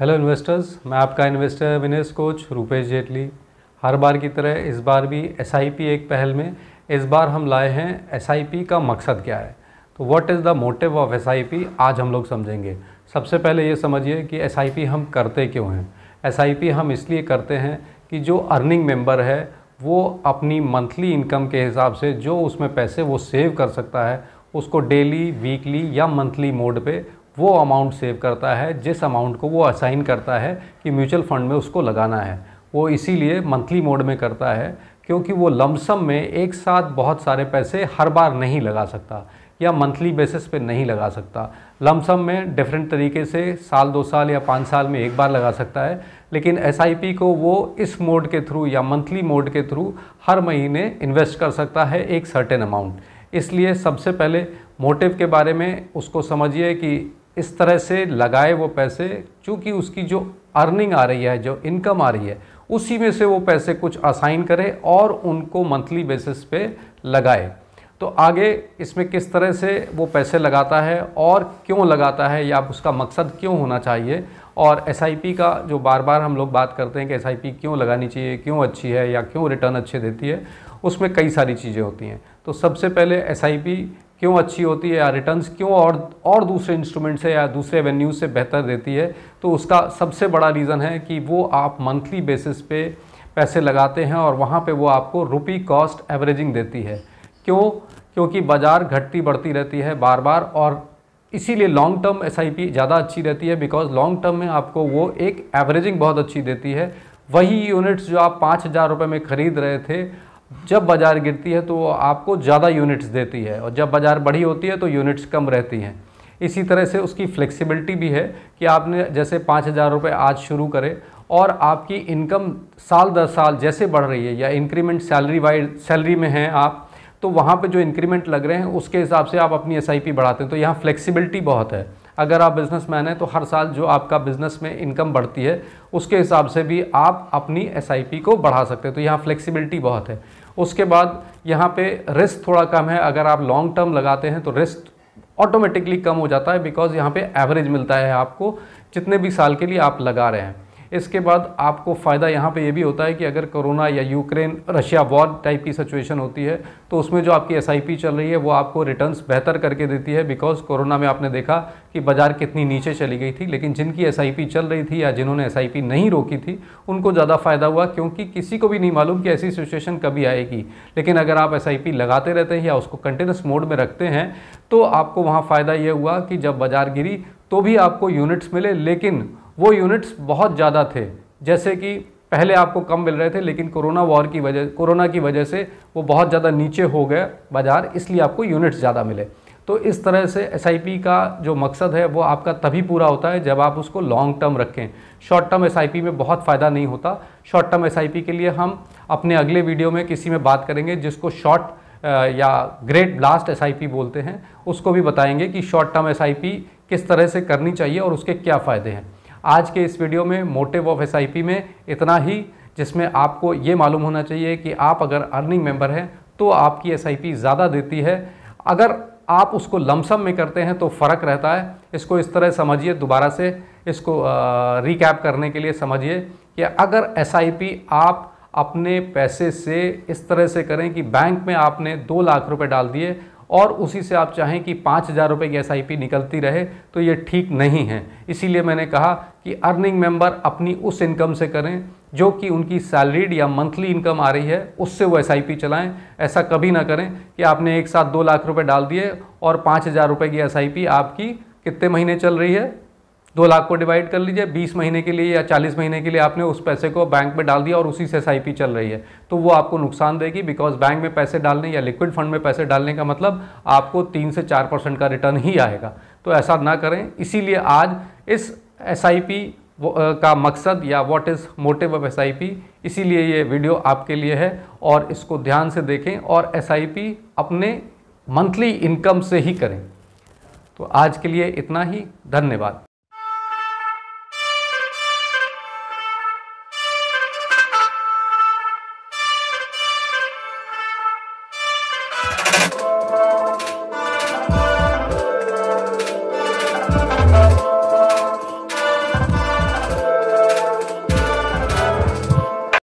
hello investors मैं आपका investor Vinesh coach Rupesh Jaitley हर बार की तरह इस बार भी एस एक पहल में इस बार हम लाए हैं एस का मकसद क्या है तो what is the motive of S आज हम लोग समझेंगे सबसे पहले ये समझिए कि एस हम करते क्यों हैं एस हम इसलिए करते हैं कि जो अर्निंग मेम्बर है वो अपनी मंथली इनकम के हिसाब से जो उसमें पैसे वो सेव कर सकता है उसको डेली वीकली या मंथली मोड पे वो अमाउंट सेव करता है जिस अमाउंट को वो असाइन करता है कि म्यूचुअल फंड में उसको लगाना है वो इसीलिए मंथली मोड में करता है क्योंकि वो लमसम में एक साथ बहुत सारे पैसे हर बार नहीं लगा सकता या मंथली बेसिस पे नहीं लगा सकता लमसम में डिफरेंट तरीके से साल दो साल या पाँच साल में एक बार लगा सकता है लेकिन एस को वो इस मोड के थ्रू या मंथली मोड के थ्रू हर महीने इन्वेस्ट कर सकता है एक सर्टेन अमाउंट इसलिए सबसे पहले मोटिव के बारे में उसको समझिए कि इस तरह से लगाए वो पैसे चूँकि उसकी जो अर्निंग आ रही है जो इनकम आ रही है उसी में से वो पैसे कुछ असाइन करे और उनको मंथली बेसिस पे लगाए तो आगे इसमें किस तरह से वो पैसे लगाता है और क्यों लगाता है या उसका मकसद क्यों होना चाहिए और एस का जो बार बार हम लोग बात करते हैं कि एस क्यों लगानी चाहिए क्यों अच्छी है या क्यों रिटर्न अच्छे देती है उसमें कई सारी चीज़ें होती हैं तो सबसे पहले एस क्यों अच्छी होती है या रिटर्न क्यों और और दूसरे इंस्ट्रूमेंट से या दूसरे वेन्यू से बेहतर देती है तो उसका सबसे बड़ा रीज़न है कि वो आप मंथली बेसिस पे पैसे लगाते हैं और वहाँ पे वो आपको रुपी कॉस्ट एवरेजिंग देती है क्यों क्योंकि बाज़ार घटती बढ़ती रहती है बार बार और इसीलिए लॉन्ग टर्म एस ज़्यादा अच्छी रहती है बिकॉज लॉन्ग टर्म में आपको वो एक एवरेजिंग बहुत अच्छी देती है वही यूनिट्स जो आप पाँच हज़ार रुपये में ख़रीद रहे थे जब बाज़ार गिरती है तो आपको ज़्यादा यूनिट्स देती है और जब बाज़ार बढ़ी होती है तो यूनिट्स कम रहती हैं इसी तरह से उसकी फ्लेक्सिबिलिटी भी है कि आपने जैसे पाँच हज़ार रुपये आज शुरू करें और आपकी इनकम साल दर साल जैसे बढ़ रही है या इंक्रीमेंट सैलरी वाइज सैलरी में हैं आप तो वहाँ पे जो इंक्रीमेंट लग रहे हैं उसके हिसाब से आप अपनी एस बढ़ाते हैं तो यहाँ फ्लेक्सिबिलिटी बहुत है अगर आप बिजनेसमैन हैं तो हर साल जो आपका बिजनेस में इनकम बढ़ती है उसके हिसाब से भी आप अपनी एस को बढ़ा सकते हैं तो यहाँ फ्लेक्सिबिलिटी बहुत है उसके बाद यहाँ पे रिस्क थोड़ा कम है अगर आप लॉन्ग टर्म लगाते हैं तो रिस्क ऑटोमेटिकली कम हो जाता है बिकॉज यहाँ पे एवरेज मिलता है आपको जितने भी साल के लिए आप लगा रहे हैं इसके बाद आपको फ़ायदा यहाँ पे ये भी होता है कि अगर कोरोना या यूक्रेन रशिया वॉर टाइप की सिचुएशन होती है तो उसमें जो आपकी एस चल रही है वो आपको रिटर्न्स बेहतर करके देती है बिकॉज कोरोना में आपने देखा कि बाज़ार कितनी नीचे चली गई थी लेकिन जिनकी एस चल रही थी या जिन्होंने एस नहीं रोकी थी उनको ज़्यादा फ़ायदा हुआ क्योंकि किसी को भी नहीं मालूम कि ऐसी सिचुएशन कभी आएगी लेकिन अगर आप एस लगाते रहते हैं या उसको कंटिन्यूस मोड में रखते हैं तो आपको वहाँ फ़ायदा ये हुआ कि जब बाज़ार गिरी तो भी आपको यूनिट्स मिले लेकिन वो यूनिट्स बहुत ज़्यादा थे जैसे कि पहले आपको कम मिल रहे थे लेकिन कोरोना वॉर की वजह कोरोना की वजह से वो बहुत ज़्यादा नीचे हो गए बाज़ार इसलिए आपको यूनिट्स ज़्यादा मिले तो इस तरह से एस का जो मकसद है वो आपका तभी पूरा होता है जब आप उसको लॉन्ग टर्म रखें शॉर्ट टर्म एस में बहुत फ़ायदा नहीं होता शॉर्ट टर्म एस के लिए हम अपने अगले वीडियो में किसी में बात करेंगे जिसको शॉर्ट या ग्रेट ब्लास्ट एस बोलते हैं उसको भी बताएंगे कि शॉर्ट टर्म एस किस तरह से करनी चाहिए और उसके क्या फ़ायदे हैं आज के इस वीडियो में मोटिव ऑफ एस में इतना ही जिसमें आपको ये मालूम होना चाहिए कि आप अगर अर्निंग मेंबर हैं तो आपकी एस ज़्यादा देती है अगर आप उसको लमसम में करते हैं तो फ़र्क रहता है इसको इस तरह समझिए दोबारा से इसको रिकैप करने के लिए समझिए कि अगर एस आप अपने पैसे से इस तरह से करें कि बैंक में आपने दो लाख रुपए डाल दिए और उसी से आप चाहें कि पाँच हज़ार रुपये की एस निकलती रहे तो ये ठीक नहीं है इसीलिए मैंने कहा कि अर्निंग मेंबर अपनी उस इनकम से करें जो कि उनकी सैलरीड या मंथली इनकम आ रही है उससे वो एस चलाएं ऐसा कभी ना करें कि आपने एक साथ दो लाख रुपये डाल दिए और पाँच हज़ार रुपये की एस आपकी कितने महीने चल रही है दो लाख को डिवाइड कर लीजिए बीस महीने के लिए या चालीस महीने के लिए आपने उस पैसे को बैंक में डाल दिया और उसी से एस चल रही है तो वो आपको नुकसान देगी बिकॉज बैंक में पैसे डालने या लिक्विड फंड में पैसे डालने का मतलब आपको तीन से चार परसेंट का रिटर्न ही आएगा तो ऐसा ना करें इसीलिए आज इस एस का मकसद या what is motive of S इसीलिए ये वीडियो आपके लिए है और इसको ध्यान से देखें और एस अपने मंथली इनकम से ही करें तो आज के लिए इतना ही धन्यवाद